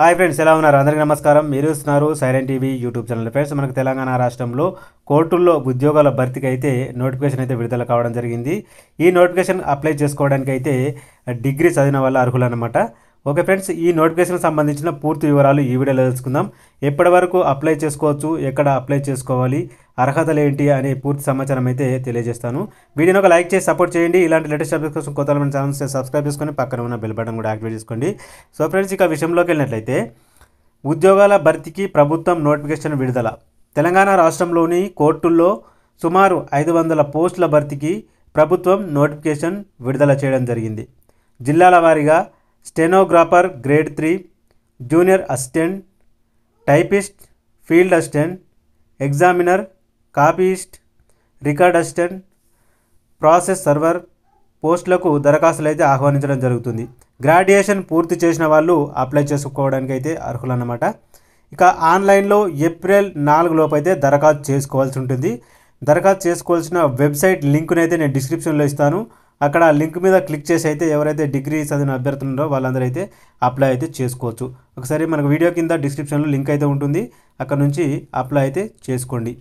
hi friends ఎలా ఉన్నారు అందరికీ నమస్కారం మీరు ఇస్తున్నారు siren TV YouTube channel friends మనకు తెలంగాణ రాష్ట్రంలో కోర్టుల్లో ఉద్యోగాల భర్తీకి అయితే నోటిఫికేషన్ అయితే విడుదల కావడం జరిగింది ఈ నోటిఫికేషన్ అప్లై చేసుకోవడానికి అయితే డిగ్రీ చదివిన వల్ల అర్హులన్నమాట ఓకే ఫ్రెండ్స్ ఈ నోటిఫికేషన్కి సంబంధించిన పూర్తి వివరాలు ఈ వీడియోలో తెలుసుకుందాం ఎప్పటి వరకు అప్లై చేసుకోవచ్చు ఎక్కడ అప్లై చేసుకోవాలి అర్హతలు ఏంటి అనే పూర్తి సమాచారం అయితే తెలియజేస్తాను వీడియోని ఒక లైక్ చేసి సపోర్ట్ చేయండి ఇలాంటి లేటెస్ట్ అప్డేట్ కోసం కొత్త మన ఛానల్స్ సబ్స్క్రైబ్ చేసుకొని పక్కన ఉన్న బెల్ బటన్ కూడా యాక్టివేట్ చేసుకోండి సో ఫ్రెండ్స్ ఇక విషయంలోకి వెళ్ళినట్లయితే ఉద్యోగాల భర్తీకి ప్రభుత్వం నోటిఫికేషన్ విడుదల తెలంగాణ రాష్ట్రంలోని కోర్టుల్లో సుమారు ఐదు వందల పోస్టుల భర్తీకి ప్రభుత్వం నోటిఫికేషన్ విడుదల చేయడం జరిగింది జిల్లాల వారీగా stenographer grade three junior assistant typist field assistant examiner copyist record assistant process server పోస్టులకు దరఖాస్తులైతే ఆహ్వానించడం జరుగుతుంది గ్రాడ్యుయేషన్ పూర్తి చేసిన వాళ్ళు అప్లై చేసుకోవడానికి అయితే అర్హులన్నమాట ఇక ఆన్లైన్లో ఏప్రిల్ నాలుగు లోపు అయితే దరఖాస్తు చేసుకోవాల్సి ఉంటుంది దరఖాస్తు చేసుకోవాల్సిన వెబ్సైట్ లింక్ని అయితే నేను డిస్క్రిప్షన్లో ఇస్తాను అక్కడ లింక్ మీద క్లిక్ చేసి అయితే ఎవరైతే డిగ్రీ చదివిన అభ్యర్థులు ఉన్నారో వాళ్ళందరూ అయితే అప్లై అయితే చేసుకోవచ్చు ఒకసారి మనకు వీడియో కింద డిస్క్రిప్షన్లో లింక్ అయితే ఉంటుంది అక్కడ నుంచి అప్లై అయితే చేసుకోండి